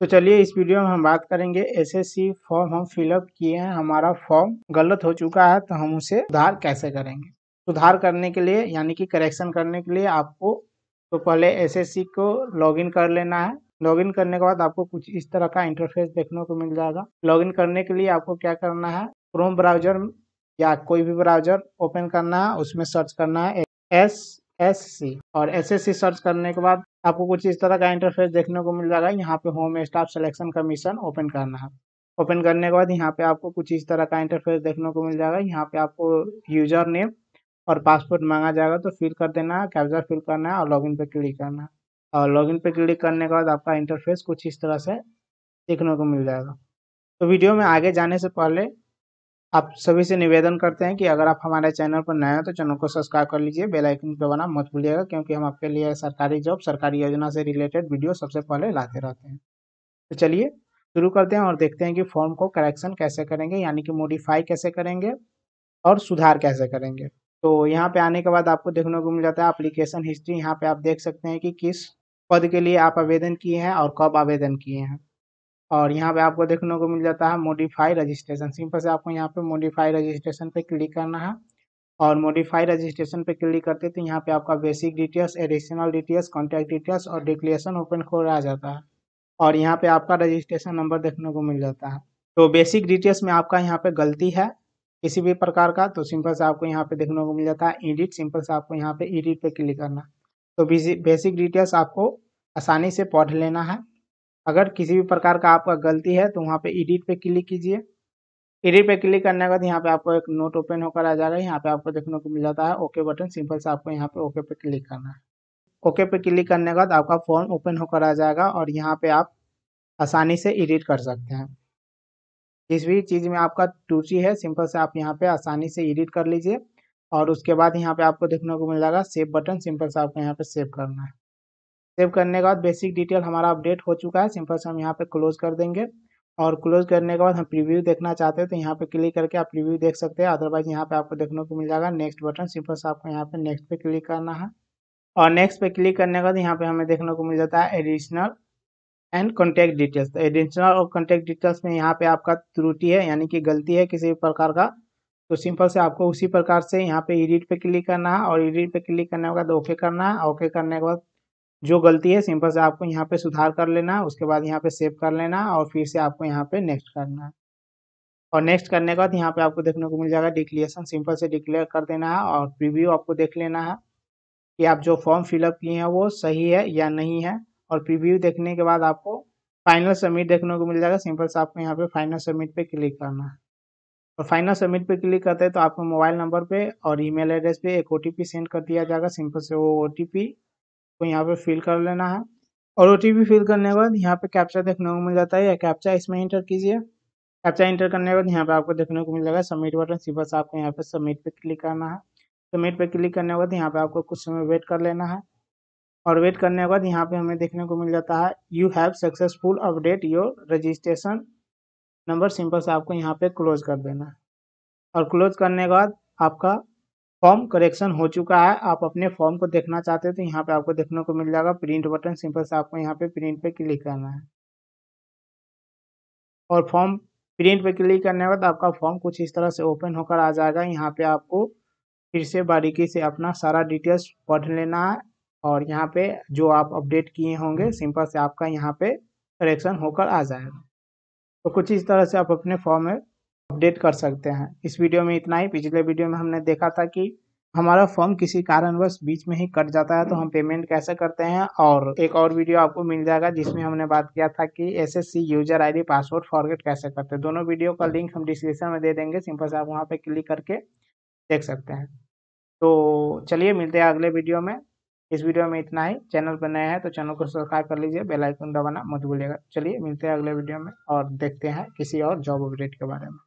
तो चलिए इस वीडियो में हम बात करेंगे एसएससी फॉर्म हम फिलअप किए हैं हमारा फॉर्म गलत हो चुका है तो हम उसे सुधार कैसे करेंगे सुधार करने के लिए यानी कि करेक्शन करने के लिए आपको तो पहले एसएससी को लॉगिन कर लेना है लॉगिन करने के बाद आपको कुछ इस तरह का इंटरफेस देखने को मिल जाएगा लॉगिन करने के लिए आपको क्या करना है क्रोम ब्राउजर या कोई भी ब्राउजर ओपन करना है उसमें सर्च करना है एस एस सी और एस एस सी सर्च करने के बाद आपको कुछ इस तरह का इंटरफेस देखने को मिल जाएगा यहाँ पे home staff selection commission open करना है ओपन करने के बाद यहाँ पे आपको कुछ इस तरह का इंटरफेस देखने को मिल जाएगा यहाँ पे आपको यूजर नेम और पासपोर्ट मांगा जाएगा तो फिल कर देना है कैप्चा फिल करना है और लॉगिन पे क्लिक करना है और लॉगिन पे क्लिक करने के बाद आपका इंटरफेस कुछ इस तरह से देखने को मिल जाएगा तो वीडियो में आगे जाने से पहले आप सभी से निवेदन करते हैं कि अगर आप हमारे चैनल पर नए हो तो चैनल को सब्सक्राइब कर लीजिए बेल आइकन दबाना मत भूलिएगा क्योंकि हम आपके लिए सरकारी जॉब सरकारी योजना से रिलेटेड वीडियो सबसे पहले लाते रहते हैं तो चलिए शुरू करते हैं और देखते हैं कि फॉर्म को करेक्शन कैसे करेंगे यानी कि मोडिफाई कैसे करेंगे और सुधार कैसे करेंगे तो यहाँ पे आने के बाद आपको देखने को मिल जाता है अप्लीकेशन हिस्ट्री यहाँ पे आप देख सकते हैं कि किस पद के लिए आप आवेदन किए हैं और कब आवेदन किए हैं और यहाँ पे आपको देखने को मिल जाता है मोडिफाई रजिस्ट्रेशन सिंपल से आपको यहाँ पे मोडिफाई रजिस्ट्रेशन पे क्लिक करना है और मोडिफाई रजिस्ट्रेशन पे क्लिक करते तो यहाँ पे आपका basic details additional details contact details और डिक्लेरेशन ओपन खोल आ जाता है और यहाँ पे आपका रजिस्ट्रेशन नंबर देखने को मिल जाता है तो बेसिक डिटेल्स में आपका यहाँ पे गलती है किसी भी प्रकार का तो सिंपल से आपको यहाँ पे देखने को मिल जाता है एडिट सिंपल से आपको यहाँ पे एडिट पे क्लिक करना तो बेसिक डिटेल्स आपको आसानी से पढ़ लेना है अगर किसी भी प्रकार का आपका गलती है तो वहाँ पे एडिट पे क्लिक कीजिए एडिट पे क्लिक करने के बाद यहाँ पे आपको एक नोट ओपन होकर आ जा रहा है यहाँ पे आपको देखने को मिल जाता है ओके बटन सिंपल से आपको यहाँ पे ओके पे क्लिक करना है ओके पे क्लिक करने के बाद आपका फॉर्म ओपन होकर आ जाएगा और यहाँ पे आप आसानी से एडिट कर सकते हैं जिस भी चीज़ में आपका टूची है सिंपल से आप यहाँ पे आसानी से एडिट कर लीजिए और उसके बाद यहाँ पे आपको देखने को मिल जाएगा सेव बटन सिंपल से आपको यहाँ पे सेव करना है सेव करने के बाद बेसिक डिटेल हमारा अपडेट हो चुका है सिंपल से हम यहाँ पे क्लोज कर देंगे और क्लोज करने के बाद हम प्रीव्यू देखना चाहते हैं तो यहाँ पे क्लिक करके आप प्रीव्यू देख सकते हैं अदरवाइज यहाँ पे आपको देखने को मिल जाएगा नेक्स्ट बटन सिंपल से आपको यहाँ पे नेक्स्ट पे क्लिक करना है और नेक्स्ट पे क्लिक करने के बाद यहाँ पे हमें देखने को मिल जाता है एडिशनल एंड कॉन्टैक्ट डिटेल्स तो एडिशनल और कॉन्टैक्ट डिटेल्स में यहाँ पे आपका त्रुटि है यानी कि गलती है किसी भी प्रकार का तो सिंपल से आपको उसी प्रकार से यहाँ पे एडिट पे क्लिक करना है और एडिट पे क्लिक करने के बाद ओके करना है ओके करने के बाद जो गलती है सिंपल से आपको यहाँ पे सुधार कर लेना उसके बाद यहाँ पे सेव कर लेना और फिर से आपको यहाँ पे नेक्स्ट करना है और नेक्स्ट करने के बाद यहाँ पे आपको देखने को मिल जाएगा डिक्लेरेशन सिंपल से डिक्लेयर कर देना है और प्रीव्यू आपको देख लेना है कि आप जो फॉर्म फिलअप किए हैं वो सही है या नहीं है और प्रीव्यू देखने के बाद आपको फाइनल सबमिट देखने को मिल जाएगा सिंपल से आपको यहाँ पे फाइनल सबमिट पे क्लिक करना है और फाइनल सबमिट पे क्लिक करते हैं तो आपको मोबाइल नंबर पे और ईमेल एड्रेस पे एक ओ सेंड कर दिया जाएगा सिंपल से वो ओ आपको यहाँ पे फिल कर लेना है और ओ फिल करने के बाद यहाँ पे कैप्चा देखने को मिल जाता है या कैप्चा इसमें इंटर कीजिए कैप्चा इंटर करने के बाद यहाँ पे आपको देखने को मिल जाएगा सबमिट बटन सिंपल से आपको यहाँ पे सबमिट पे क्लिक करना है सबमिट पे क्लिक करने के बाद यहाँ पे आपको कुछ समय वेट कर लेना है और वेट करने के बाद यहाँ पे हमें देखने को मिल जाता है you have successful update your registration number simple से आपको यहाँ पे क्लोज कर देना है और क्लोज करने के बाद आपका फॉर्म करेक्शन हो चुका है आप अपने फॉर्म को देखना चाहते हैं तो यहाँ पे आपको देखने को मिल जाएगा प्रिंट बटन सिंपल से आपको यहाँ पे प्रिंट पे क्लिक करना है और फॉर्म प्रिंट पे क्लिक करने के बाद आपका फॉर्म कुछ इस तरह से ओपन होकर आ जाएगा यहाँ पे आपको फिर से बारीकी से अपना सारा डिटेल्स पढ़ लेना है और यहाँ पे जो आप अपडेट किए होंगे सिंपल से आपका यहाँ पे करेक्शन होकर आ जाएगा तो कुछ इस तरह से आप अपने फॉर्म में अपडेट कर सकते हैं इस वीडियो में इतना ही पिछले वीडियो में हमने देखा था कि हमारा फॉर्म किसी कारणवश बीच में ही कट जाता है तो हम पेमेंट कैसे करते हैं और एक और वीडियो आपको मिल जाएगा जिसमें हमने बात किया था कि SSC user ID password forget कैसे करते हैं दोनों वीडियो का लिंक हम डिस्क्रिप्शन में दे देंगे सिंपल से आप वहाँ पर क्लिक करके देख सकते हैं तो चलिए मिलते हैं अगले वीडियो में इस वीडियो में इतना ही चैनल पर नए हैं तो चैनल को सब्सक्राइब कर लीजिए बेल आइकन दबाना मत भूलिएगा चलिए मिलते हैं अगले वीडियो में और देखते हैं किसी और जॉब अपडेट के बारे में